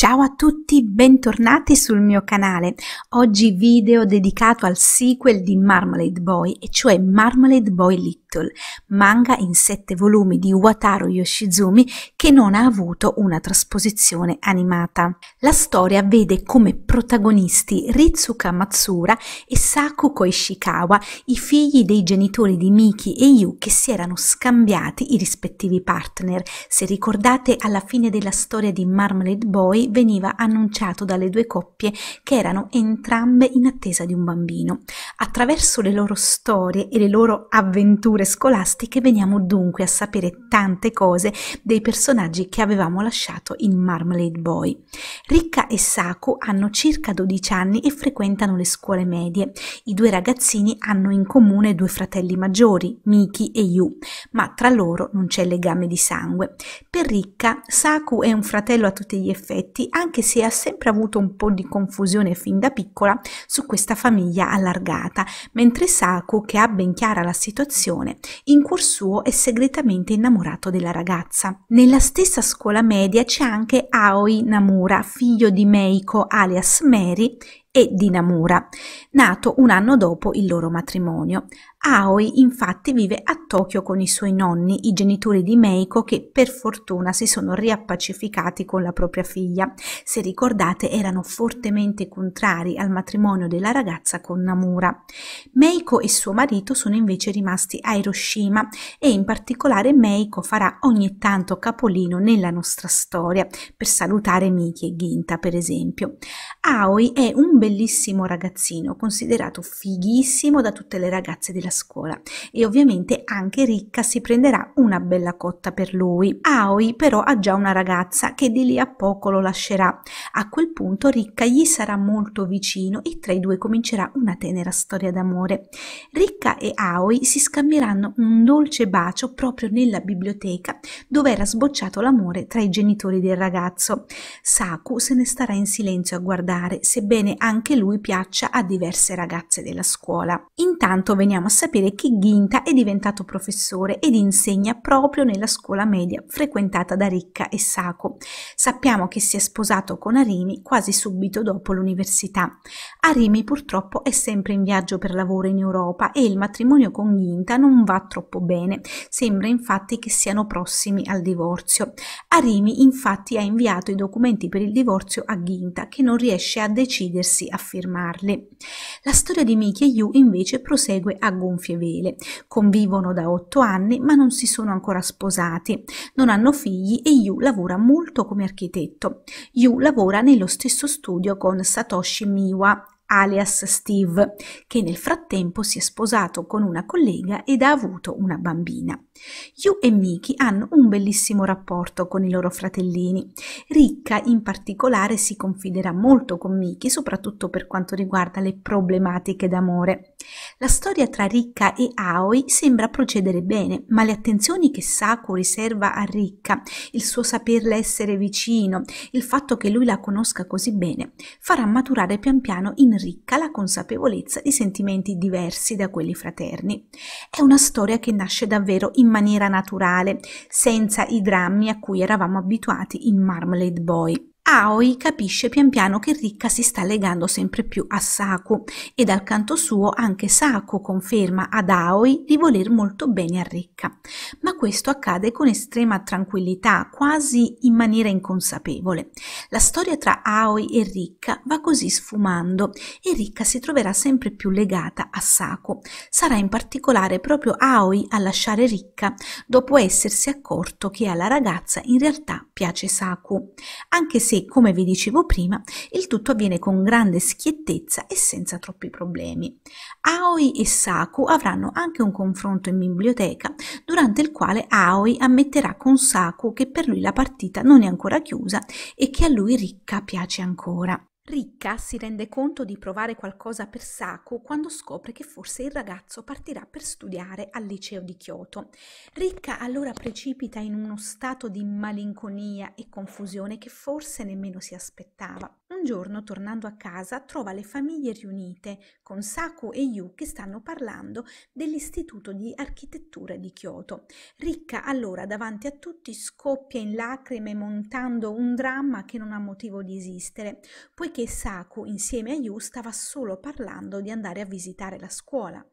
Ciao a tutti, bentornati sul mio canale. Oggi video dedicato al sequel di Marmalade Boy, e cioè Marmalade Boy Lick. Little, manga in sette volumi di Wataru Yoshizumi che non ha avuto una trasposizione animata. La storia vede come protagonisti Ritsuka Matsura e Saku Koishikawa, i figli dei genitori di Miki e Yu che si erano scambiati i rispettivi partner. Se ricordate, alla fine della storia di Marmalade Boy veniva annunciato dalle due coppie che erano entrambe in attesa di un bambino. Attraverso le loro storie e le loro avventure scolastiche veniamo dunque a sapere tante cose dei personaggi che avevamo lasciato in Marmalade Boy. Ricca e Saku hanno circa 12 anni e frequentano le scuole medie. I due ragazzini hanno in comune due fratelli maggiori, Miki e Yu, ma tra loro non c'è legame di sangue. Per Ricca, Saku è un fratello a tutti gli effetti, anche se ha sempre avuto un po' di confusione fin da piccola su questa famiglia allargata, mentre Saku, che ha ben chiara la situazione, relazione. In cuor suo è segretamente innamorato della ragazza. Nella stessa scuola media c'è anche Aoi Namura, figlio di Meiko alias Mary e di Namura, nato un anno dopo il loro matrimonio. Aoi infatti vive a Tokyo con i suoi nonni, i genitori di Meiko che per fortuna si sono riappacificati con la propria figlia. Se ricordate erano fortemente contrari al matrimonio della ragazza con Namura. Meiko e suo marito sono invece rimasti a Hiroshima e in particolare Meiko farà ogni tanto capolino nella nostra storia per salutare Miki e Ginta per esempio. Aoi è un bel bellissimo ragazzino, considerato fighissimo da tutte le ragazze della scuola e ovviamente anche Ricca si prenderà una bella cotta per lui. Aoi però ha già una ragazza che di lì a poco lo lascerà. A quel punto Ricca gli sarà molto vicino e tra i due comincerà una tenera storia d'amore. Ricca e Aoi si scambieranno un dolce bacio proprio nella biblioteca dove era sbocciato l'amore tra i genitori del ragazzo. Saku se ne starà in silenzio a guardare, sebbene anche lui piaccia a diverse ragazze della scuola. Intanto veniamo a sapere che Ginta è diventato professore ed insegna proprio nella scuola media frequentata da Ricca e Saco. Sappiamo che si è sposato con Arimi quasi subito dopo l'università. Arimi purtroppo è sempre in viaggio per lavoro in Europa e il matrimonio con Ginta non va troppo bene, sembra infatti che siano prossimi al divorzio. Arimi infatti ha inviato i documenti per il divorzio a Ginta che non riesce a decidersi potersi affermarle. La storia di Miki e Yu invece prosegue a gonfie vele. Convivono da otto anni ma non si sono ancora sposati, non hanno figli e Yu lavora molto come architetto. Yu lavora nello stesso studio con Satoshi Miwa, alias Steve, che nel frattempo si è sposato con una collega ed ha avuto una bambina. Yu e Miki hanno un bellissimo rapporto con i loro fratellini. Ricca in particolare si confiderà molto con Miki, soprattutto per quanto riguarda le problematiche d'amore. La storia tra Ricca e Aoi sembra procedere bene, ma le attenzioni che Saku riserva a Ricca, il suo saperle essere vicino, il fatto che lui la conosca così bene, farà maturare pian piano in Ricca la consapevolezza di sentimenti diversi da quelli fraterni. È una storia che nasce davvero in in maniera naturale, senza i drammi a cui eravamo abituati in Marmalade Boy. Aoi capisce pian piano che Ricca si sta legando sempre più a Saku e dal canto suo anche Saku conferma ad Aoi di voler molto bene a Ricca. Ma questo accade con estrema tranquillità, quasi in maniera inconsapevole. La storia tra Aoi e Ricca va così sfumando e Ricca si troverà sempre più legata a Saku. Sarà in particolare proprio Aoi a lasciare Ricca dopo essersi accorto che alla ragazza in realtà piace Saku. Anche se se, come vi dicevo prima, il tutto avviene con grande schiettezza e senza troppi problemi. Aoi e Saku avranno anche un confronto in biblioteca, durante il quale Aoi ammetterà con Saku che per lui la partita non è ancora chiusa e che a lui ricca piace ancora. Ricca si rende conto di provare qualcosa per Saku quando scopre che forse il ragazzo partirà per studiare al liceo di Kyoto. Ricca allora precipita in uno stato di malinconia e confusione che forse nemmeno si aspettava. Un giorno, tornando a casa, trova le famiglie riunite con Saku e Yu che stanno parlando dell'Istituto di Architettura di Kyoto. Ricca allora davanti a tutti scoppia in lacrime montando un dramma che non ha motivo di esistere, poiché che Saku insieme a Yu stava solo parlando di andare a visitare la scuola.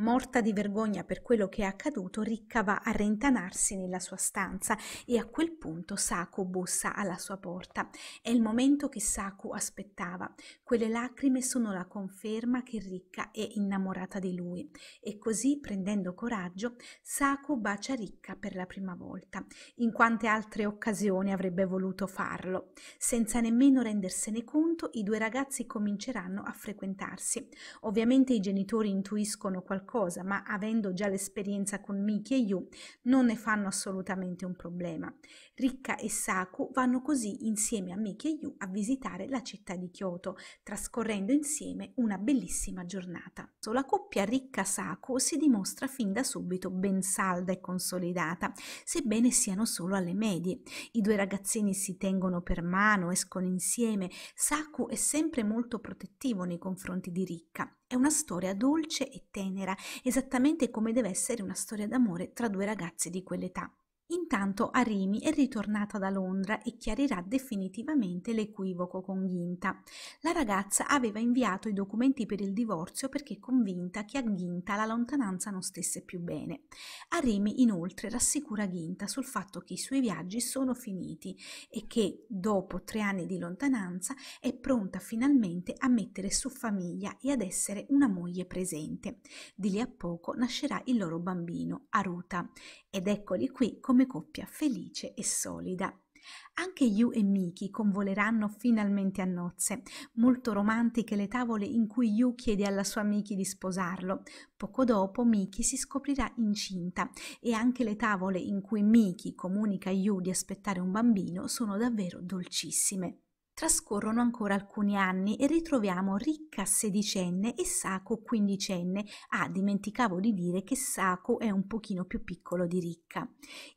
Morta di vergogna per quello che è accaduto, Ricca va a rintanarsi nella sua stanza e a quel punto Saku bussa alla sua porta. È il momento che Saku aspettava. Quelle lacrime sono la conferma che Ricca è innamorata di lui. E così, prendendo coraggio, Saku bacia Ricca per la prima volta. In quante altre occasioni avrebbe voluto farlo? Senza nemmeno rendersene conto, i due ragazzi cominceranno a frequentarsi. Ovviamente i genitori intuiscono qualcosa cosa, ma avendo già l'esperienza con Miki e Yu, non ne fanno assolutamente un problema. Ricca e Saku vanno così insieme a Miki e Yu a visitare la città di Kyoto, trascorrendo insieme una bellissima giornata. La coppia Ricca-Saku si dimostra fin da subito ben salda e consolidata, sebbene siano solo alle medie. I due ragazzini si tengono per mano, escono insieme. Saku è sempre molto protettivo nei confronti di Ricca. È una storia dolce e tenera, esattamente come deve essere una storia d'amore tra due ragazzi di quell'età. Intanto Arimi è ritornata da Londra e chiarirà definitivamente l'equivoco con Ginta. La ragazza aveva inviato i documenti per il divorzio perché convinta che a Ginta la lontananza non stesse più bene. Arimi inoltre rassicura Ginta sul fatto che i suoi viaggi sono finiti e che, dopo tre anni di lontananza, è pronta finalmente a mettere su famiglia e ad essere una moglie presente. Di lì a poco nascerà il loro bambino, Aruta. Ed eccoli qui come coppia felice e solida. Anche Yu e Miki convoleranno finalmente a nozze, molto romantiche le tavole in cui Yu chiede alla sua Miki di sposarlo. Poco dopo Miki si scoprirà incinta e anche le tavole in cui Miki comunica a Yu di aspettare un bambino sono davvero dolcissime. Trascorrono ancora alcuni anni e ritroviamo Ricca sedicenne e Sako quindicenne. Ah, dimenticavo di dire che Sako è un pochino più piccolo di Ricca.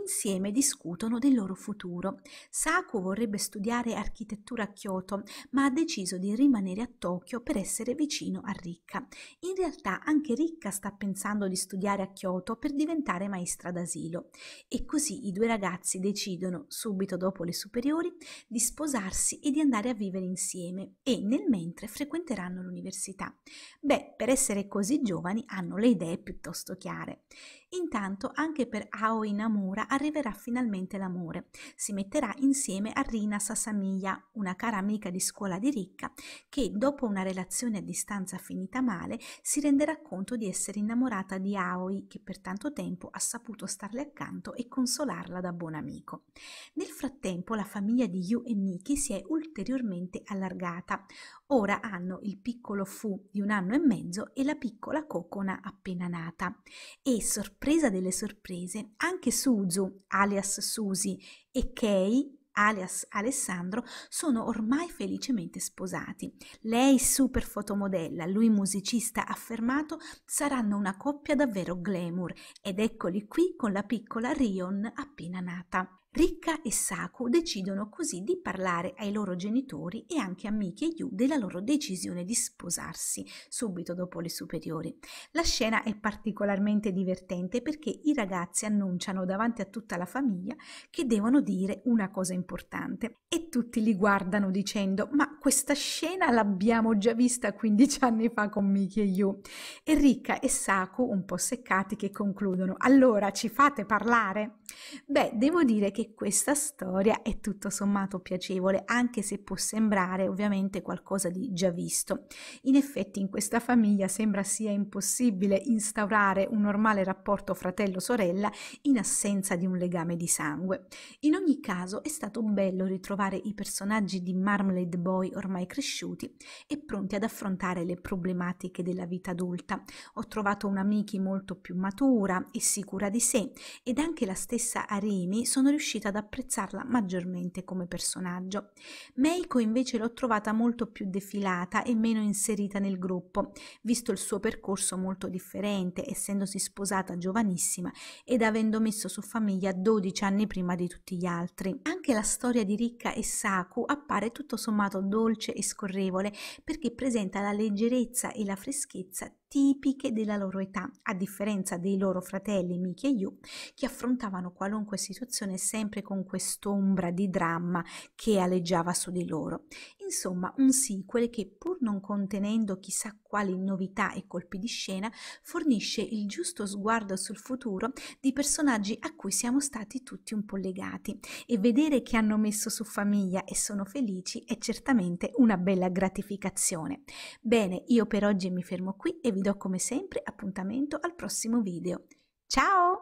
Insieme discutono del loro futuro. Sako vorrebbe studiare architettura a Kyoto, ma ha deciso di rimanere a Tokyo per essere vicino a Ricca. In realtà anche Ricca sta pensando di studiare a Kyoto per diventare maestra d'asilo. E così i due ragazzi decidono, subito dopo le superiori, di sposarsi e di andare a vivere insieme e nel mentre frequenteranno l'università. Beh, per essere così giovani hanno le idee piuttosto chiare Intanto anche per Aoi Namura arriverà finalmente l'amore. Si metterà insieme a Rina Sasamiya, una cara amica di scuola di Ricca, che dopo una relazione a distanza finita male si renderà conto di essere innamorata di Aoi, che per tanto tempo ha saputo starle accanto e consolarla da buon amico. Nel frattempo la famiglia di Yu e Miki si è ulteriormente allargata. Ora hanno il piccolo Fu di un anno e mezzo e la piccola Cocona appena nata. E sorpresa sorpresa delle sorprese, anche Suzu, alias Susi, e Kei, alias Alessandro, sono ormai felicemente sposati. Lei super fotomodella, lui musicista affermato, saranno una coppia davvero glamour ed eccoli qui con la piccola Rion appena nata. Ricca e Saku decidono così di parlare ai loro genitori e anche a Miki e Yu della loro decisione di sposarsi subito dopo le superiori. La scena è particolarmente divertente perché i ragazzi annunciano davanti a tutta la famiglia che devono dire una cosa importante e tutti li guardano dicendo ma questa scena l'abbiamo già vista 15 anni fa con Miki e Yu. E Ricca e Saku un po' seccati che concludono allora ci fate parlare? Beh, devo dire che che questa storia è tutto sommato piacevole, anche se può sembrare ovviamente qualcosa di già visto. In effetti in questa famiglia sembra sia impossibile instaurare un normale rapporto fratello-sorella in assenza di un legame di sangue. In ogni caso è stato bello ritrovare i personaggi di Marmalade Boy ormai cresciuti e pronti ad affrontare le problematiche della vita adulta. Ho trovato una Miki molto più matura e sicura di sé ed anche la stessa Arimi sono riuscita riuscita ad apprezzarla maggiormente come personaggio. Meiko invece l'ho trovata molto più defilata e meno inserita nel gruppo, visto il suo percorso molto differente, essendosi sposata giovanissima ed avendo messo su famiglia 12 anni prima di tutti gli altri. Anche la storia di Ricca e Saku appare tutto sommato dolce e scorrevole perché presenta la leggerezza e la freschezza tipiche della loro età, a differenza dei loro fratelli Mickey e Yu, che affrontavano qualunque situazione sempre con quest'ombra di dramma che aleggiava su di loro. Insomma, un sequel che pur non contenendo chissà quali novità e colpi di scena, fornisce il giusto sguardo sul futuro di personaggi a cui siamo stati tutti un po' legati e vedere che hanno messo su famiglia e sono felici è certamente una bella gratificazione. Bene, io per oggi mi fermo qui e vi do come sempre appuntamento al prossimo video. Ciao!